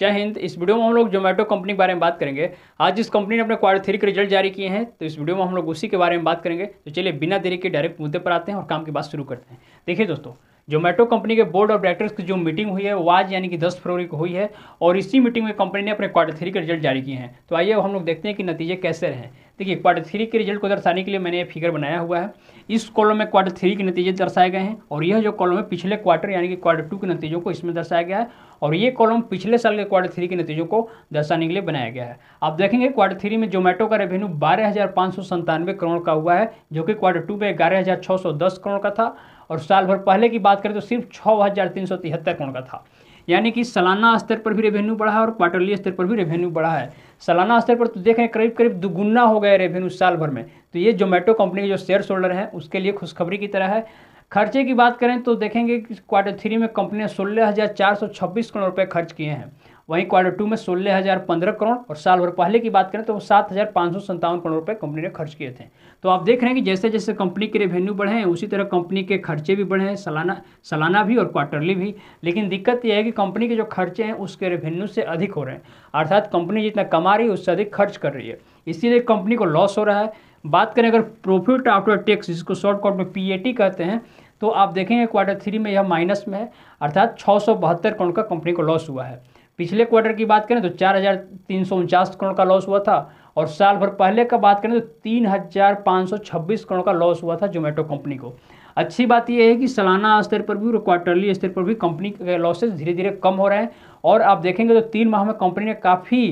जय हिंद इस वीडियो में हम लोग जोमेटो कंपनी के बारे में बात करेंगे आज जिस कंपनी ने अपने क्वार्टर थ्री के रिजल्ट जारी किए हैं तो इस वीडियो में हम लोग उसी के बारे में बात करेंगे तो चलिए बिना देरी के डायरेक्ट मुद्दे पर आते हैं और काम की बात शुरू करते हैं देखिए दोस्तों जोमेटो कंपनी के बोर्ड ऑफ डायरेक्टर्स की जो मीटिंग हुई है वो आज यानी कि 10 फरवरी को हुई है और इसी मीटिंग में कंपनी ने अपने क्वार्टर थ्री के रिजल्ट जारी किए हैं तो आइए हम लोग देखते हैं कि नतीजे कैसे रहे देखिए क्वार्टर थ्री के रिजल्ट को दर्शाने के लिए मैंने ये फिगर बनाया हुआ है इस कॉलम में क्वार्टर थ्री के नतीजे दर्शाए गए हैं और यह जो कॉलम है पिछले क्वार्टर यानी कि क्वार्टर टू के नतीजों को इसमें दर्शाया गया है और ये कॉलम पिछले साल के क्वार्टर थ्री के नतीजों को दर्शाने के लिए बनाया गया है आप देखेंगे क्वार्टर थ्री में जोमेटो का रेवेन्यू बारह करोड़ का हुआ है जो कि क्वार्टर टू में ग्यारह करोड़ का था और साल भर पहले की बात करें तो सिर्फ छः हज़ार तीन सौ तिहत्तर करोड़ का था यानी कि सालाना स्तर पर भी रेवेन्यू बढ़ा है और क्वार्टरली स्तर पर भी रेवेन्यू बढ़ा है सालाना स्तर पर तो देखें करीब करीब दुगुना हो गया रेवेन्यू साल भर में तो ये जोमेटो कंपनी के जो शेयर होल्डर हैं उसके लिए खुशखबरी की तरह है खर्चे की बात करें तो देखेंगे कि क्वार्टर थ्री में कंपनी ने सोलह हज़ार चार सौ छब्बीस करोड़ रुपये खर्च किए हैं वहीं क्वार्टर टू में सोलह हज़ार पंद्रह करोड़ और साल भर पहले की बात करें तो वो सात हज़ार पाँच सौ संतावन करोड़ रुपये कंपनी ने खर्च किए थे तो आप देख रहे हैं कि जैसे जैसे कंपनी के रेवेन्यू बढ़े हैं उसी तरह कंपनी के खर्चे भी बढ़े हैं सालाना सालाना भी और क्वार्टरली भी लेकिन दिक्कत यह है कि कंपनी के जो खर्चे हैं उसके रेवेन्यू से अधिक हो रहे हैं अर्थात कंपनी जितना कमा रही है उससे अधिक खर्च कर रही है इसीलिए कंपनी को लॉस हो रहा है बात करें अगर प्रॉफिट आफ्टर टैक्स जिसको शॉर्टकट में टी कहते हैं तो आप देखेंगे क्वार्टर थ्री में यह माइनस में है अर्थात छः करोड़ का कंपनी को लॉस हुआ है पिछले क्वार्टर की बात करें तो चार हज़ार तीन सौ उनचास करोड़ का लॉस हुआ था और साल भर पहले का बात करें तो तीन हज़ार पाँच सौ छब्बीस करोड़ का लॉस हुआ था जोमेटो कंपनी को अच्छी बात यह है कि सालाना स्तर पर भी और क्वार्टरली स्तर पर भी कंपनी के लॉसेज धीरे धीरे कम हो रहे हैं और आप देखेंगे तो तीन माह में कंपनी ने काफ़ी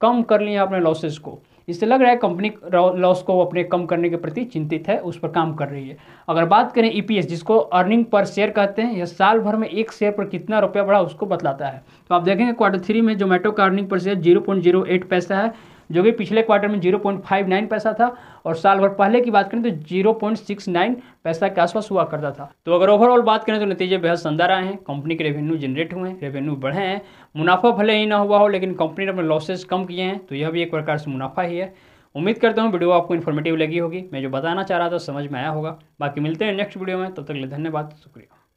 कम कर लिया अपने लॉसेज को इससे लग रहा है कंपनी लॉस को अपने कम करने के प्रति चिंतित है उस पर काम कर रही है अगर बात करें ईपीएस e जिसको अर्निंग पर शेयर कहते हैं यह साल भर में एक शेयर पर कितना रुपया बढ़ा उसको बतलाता है तो आप देखेंगे क्वार्टर थ्री में जोमेटो का earning per share zero point zero eight पैसा है जो कि पिछले क्वार्टर में नाइन पैसा था और साल भर पहले की बात करें तो नाइन पैसा के आसपास हुआ करता था तो अगर ओवरऑल बात करें तो नतीजे बेहद शानदार आए हैं कंपनी के रेवेन्यू जनरेट हुए हैं रेवेन्यू बढ़े हैं मुनाफा भले ही ना हुआ हो लेकिन कंपनी ने अपने लॉसेज कम किए हैं तो यह भी एक प्रकार से मुनाफा ही है उम्मीद करता हूँ वीडियो आपको इन्फॉर्मेटिव लगी होगी मैं जो बताना चाह रहा था समझ में आया होगा बाकी मिलते हैं नेक्स्ट वीडियो में तब तो तक के लिए धन्यवाद शुक्रिया